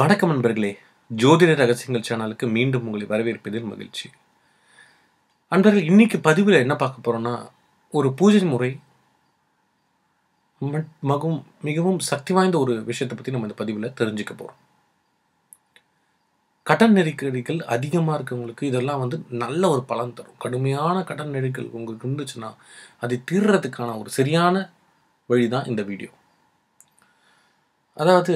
வணக்கம் நண்பர்களே ஜோதிட ரகசியங்கள் சேனலுக்கு மீண்டும் உங்களை வரவேற்பதில் மகிழ்ச்சி அன்பர்கள் இன்னைக்கு பதிவில் என்ன பார்க்க போகிறோன்னா ஒரு பூஜை முறை மகும் மிகவும் சக்தி வாய்ந்த ஒரு விஷயத்தை பற்றி நம்ம இந்த பதிவில் தெரிஞ்சுக்க போகிறோம் கடன் நெருக்கடிகள் அதிகமாக இருக்கவங்களுக்கு இதெல்லாம் வந்து நல்ல ஒரு பலன் தரும் கடுமையான கடன் நெருக்கல் உங்களுக்கு இருந்துச்சுன்னா அதை தீர்றதுக்கான ஒரு சரியான வழி தான் இந்த வீடியோ அதாவது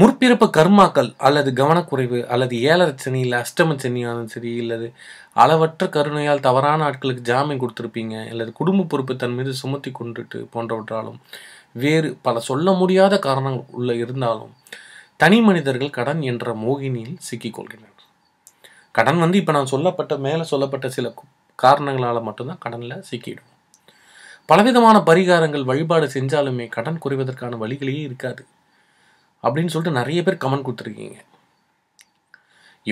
முற்பிறப்பு கர்மாக்கள் அல்லது கவனக்குறைவு அல்லது ஏழரை சனி இல்லை அஷ்டம சனியாலும் சரி இல்லது அளவற்ற கருணையால் தவறான ஆட்களுக்கு ஜாமீன் கொடுத்துருப்பீங்க அல்லது குடும்ப பொறுப்பு தன் மீது சுமத்தி கொண்டுட்டு போன்றவற்றாலும் வேறு பல சொல்ல முடியாத காரணங்கள் உள்ள இருந்தாலும் தனி மனிதர்கள் கடன் என்ற மோகினியில் சிக்கிக்கொள்கின்றனர் கடன் வந்து இப்போ நான் சொல்லப்பட்ட மேலே சொல்லப்பட்ட சில காரணங்களால் மட்டும்தான் கடனில் சிக்கிடும் பலவிதமான பரிகாரங்கள் வழிபாடு செஞ்சாலுமே கடன் குறைவதற்கான வழிகளையே இருக்காது அப்படின்னு சொல்லிட்டு நிறைய பேர் கமெண்ட் கொடுத்துருக்கீங்க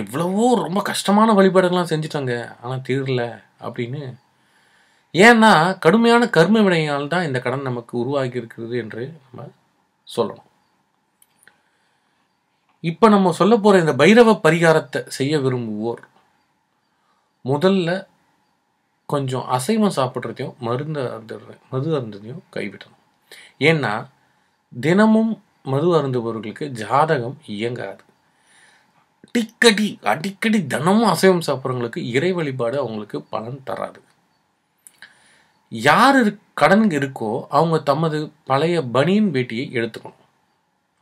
எவ்வளவோ ரொம்ப கஷ்டமான வழிபாடுகள்லாம் செஞ்சுட்டாங்க ஆனால் தீரல அப்படின்னு ஏன்னா கடுமையான கர்ம வினையால் தான் இந்த கடன் நமக்கு உருவாகி இருக்கிறது என்று நம்ம சொல்லணும் இப்போ நம்ம சொல்ல போகிற இந்த பைரவ பரிகாரத்தை செய்ய விரும்புவோர் முதல்ல கொஞ்சம் அசைவம் சாப்பிட்றதையும் மருந்து அருந்து மது அருந்ததையும் கைவிடணும் ஏன்னா தினமும் மது அருந்துபவர்களுக்கு ஜாதகம் இயங்காது அடிக்கடி அடிக்கடி தினமும் அசைவம் சாப்பிட்றவங்களுக்கு இறை வழிபாடு அவங்களுக்கு பலன் தராது யார் கடன் இருக்கோ அவங்க தமது பழைய பனியின் வேட்டியை எடுத்துக்கணும்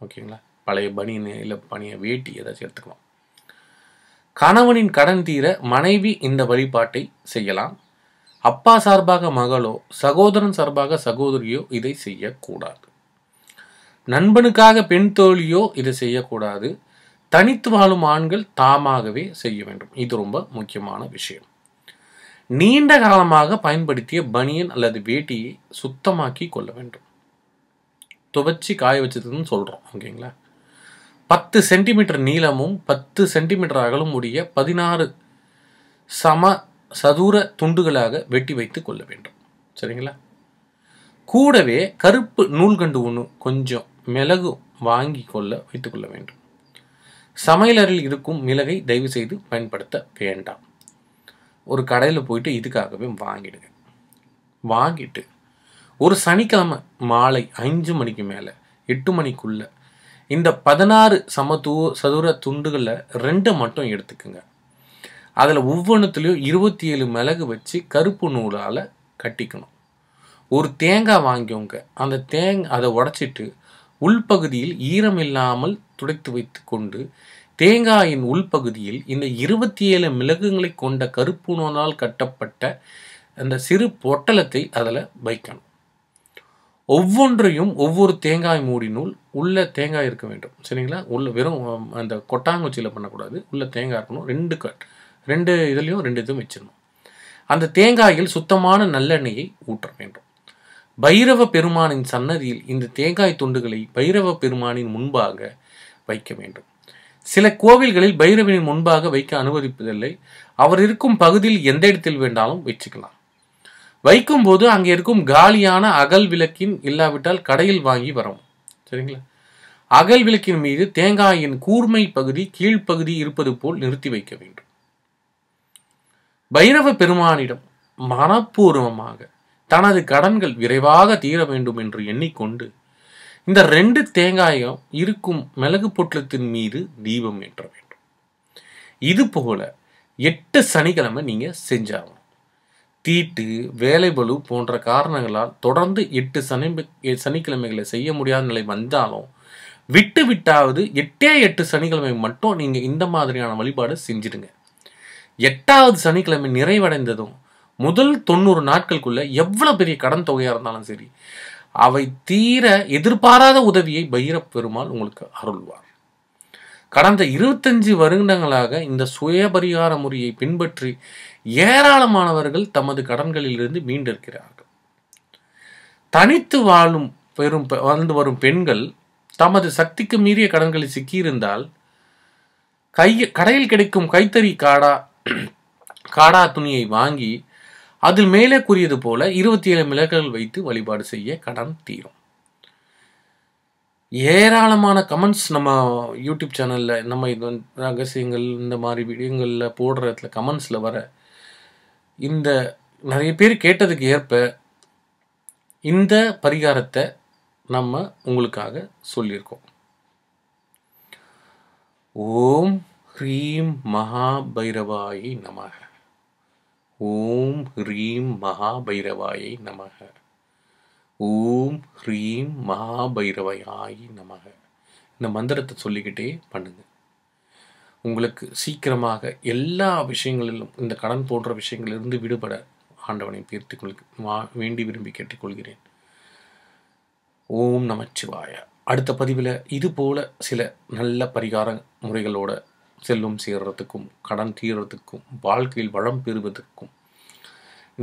ஓகேங்களா பழைய பனியன் இல்லை பனிய வேட்டி ஏதாச்சும் எடுத்துக்கலாம் கணவனின் கடன் தீர மனைவி இந்த வழிபாட்டை செய்யலாம் அப்பா சார்பாக மகளோ சகோதரன் சார்பாக சகோதரியோ இதை செய்யக்கூடாது நண்பனுக்காக பெண் தோழியோ இதை செய்யக்கூடாது தனித்து வாழும் ஆண்கள் தாமாகவே செய்ய வேண்டும் இது ரொம்ப முக்கியமான விஷயம் நீண்ட காலமாக பயன்படுத்திய பனியன் அல்லது வேட்டியை சுத்தமாக்கி கொள்ள வேண்டும் துவச்சி காய வச்சதுன்னு சொல்கிறோம் ஓகேங்களா பத்து சென்டிமீட்டர் நீளமும் பத்து சென்டிமீட்டர் அகலும் உடைய பதினாறு சம சதுர துண்டுகளாக வெட்டி வைத்து கொள்ள வேண்டும் சரிங்களா கூடவே கருப்பு நூல்கண்டு ஒன்று கொஞ்சம் மிளகு வாங்கி கொள்ள வைத்துக்கொள்ள வேண்டும் சமையலறையில் இருக்கும் மிளகை தயவு செய்து பயன்படுத்த வேண்டாம் ஒரு கடையில் போயிட்டு இதுக்காகவே வாங்கிடுங்க வாங்கிட்டு ஒரு சனிக்கிழமை மாலை அஞ்சு மணிக்கு மேலே எட்டு மணிக்குள்ள இந்த பதினாறு சமத்துவ சதுர துண்டுகளில் ரெண்டு மட்டும் எடுத்துக்குங்க அதில் ஒவ்வொன்றத்துலேயும் இருபத்தி ஏழு மிளகு வச்சு கருப்பு நூலால் கட்டிக்கணும் ஒரு தேங்காய் வாங்கிவங்க அந்த தேங்காய் அதை உடச்சிட்டு உள்பகுதியில் ஈரம் இல்லாமல் துடைத்து வைத்து கொண்டு தேங்காயின் உள்பகுதியில் இந்த இருபத்தி ஏழு மிளகுங்களை கொண்ட கருப்பு நூலால் கட்டப்பட்ட அந்த சிறு பொட்டலத்தை அதில் வைக்கணும் ஒவ்வொன்றையும் ஒவ்வொரு தேங்காய் மூடி நூல் உள்ள தேங்காய் இருக்க வேண்டும் சரிங்களா உள்ள வெறும் அந்த கொட்டாங்குச்சியில் பண்ணக்கூடாது உள்ள தேங்காய் இருக்கணும் ரெண்டு கட் ரெண்டு இதுலேயும் ரெண்டு இதுவும் வச்சிடணும் அந்த தேங்காயில் சுத்தமான நல்லெண்ணெயை ஊற்ற வேண்டும் பைரவ பெருமானின் சன்னதியில் இந்த தேங்காய் துண்டுகளை பைரவ பெருமானின் முன்பாக வைக்க வேண்டும் சில கோவில்களில் பைரவனின் முன்பாக வைக்க அனுமதிப்பதில்லை அவர் இருக்கும் பகுதியில் எந்த இடத்தில் வேண்டாலும் வச்சுக்கலாம் வைக்கும்போது அங்கே இருக்கும் காலியான அகல் விளக்கின் இல்லாவிட்டால் கடையில் வாங்கி வரும் சரிங்களா அகல் விளக்கின் மீது தேங்காயின் கூர்மை பகுதி கீழ்ப்பகுதி இருப்பது போல் நிறுத்தி வைக்க வேண்டும் பைரவ பெருமானிடம் மனப்பூர்வமாக தனது கடன்கள் விரைவாக தீர வேண்டும் என்று எண்ணிக்கொண்டு இந்த ரெண்டு தேங்காயும் இருக்கும் மிளகு பொட்டலத்தின் மீது தீபம் ஏற்ற வேண்டும் இது போல எட்டு சனிக்கிழமை நீங்க செஞ்சாகணும் தீட்டு வேலைபலு போன்ற காரணங்களால் தொடர்ந்து எட்டு சனி சனிக்கிழமைகளை செய்ய முடியாத நிலை வந்தாலும் விட்டு விட்டாவது எட்டே எட்டு சனிக்கிழமை மட்டும் நீங்கள் இந்த மாதிரியான வழிபாடு செஞ்சிடுங்க எட்டாவது சனிக்கிழமை நிறைவடைந்ததும் முதல் தொண்ணூறு நாட்களுக்குள்ள எவ்வளோ பெரிய கடன் தொகையாக இருந்தாலும் சரி அவை தீர எதிர்பாராத உதவியை பைரப் பெருமாள் உங்களுக்கு அருள்வார் கடந்த இருபத்தஞ்சு வருடங்களாக இந்த சுயபரிகார முறையை பின்பற்றி ஏராளமானவர்கள் தமது கடன்களிலிருந்து மீண்டிருக்கிறார்கள் தனித்து வாழும் பெரும் வாழ்ந்து வரும் பெண்கள் தமது சக்திக்கு மீறிய கடன்களில் சிக்கியிருந்தால் கையை கடையில் கிடைக்கும் கைத்தறி காடா காடா துணியை வாங்கி அதில் மேலே கூறியது போல இருபத்தி ஏழு மிளகுகள் வைத்து வழிபாடு செய்ய கடன் தீரும் ஏராளமான கமெண்ட்ஸ் நம்ம யூடியூப் சேனலில் நம்ம இது ரகசியங்கள் இந்த மாதிரி வீடியோங்களில் போடுற இடத்துல கமெண்ட்ஸில் வர இந்த நிறைய பேர் கேட்டதுக்கு ஏற்ப இந்த பரிகாரத்தை நம்ம உங்களுக்காக சொல்லியிருக்கோம் ஓம் ஹ்ரீம் மகா பைரவாயி ஓம் ஹ்ரீம் மகாபைரவாயை நமக ஓம் ஹ்ரீம் மகாபைரவாயாய் நமக இந்த மந்திரத்தை சொல்லிக்கிட்டே பண்ணுங்க உங்களுக்கு சீக்கிரமாக எல்லா விஷயங்களிலும் இந்த கடன் போன்ற விஷயங்களிலிருந்து விடுபட ஆண்டவனை பேர்த்து கொள் வேண்டி விரும்பி கேட்டுக்கொள்கிறேன் ஓம் நமச்சிவாய அடுத்த பதிவில் இது போல சில நல்ல பரிகார முறைகளோடு செல்லும் சேர்றதுக்கும் கடன் தீர்றதுக்கும் வாழ்க்கையில் வளம் பெறுவதற்கும்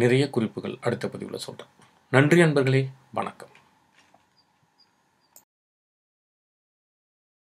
நிறைய குறிப்புகள் அடுத்த பதிவில் சொல்கிறேன் நன்றி அன்பர்களே வணக்கம்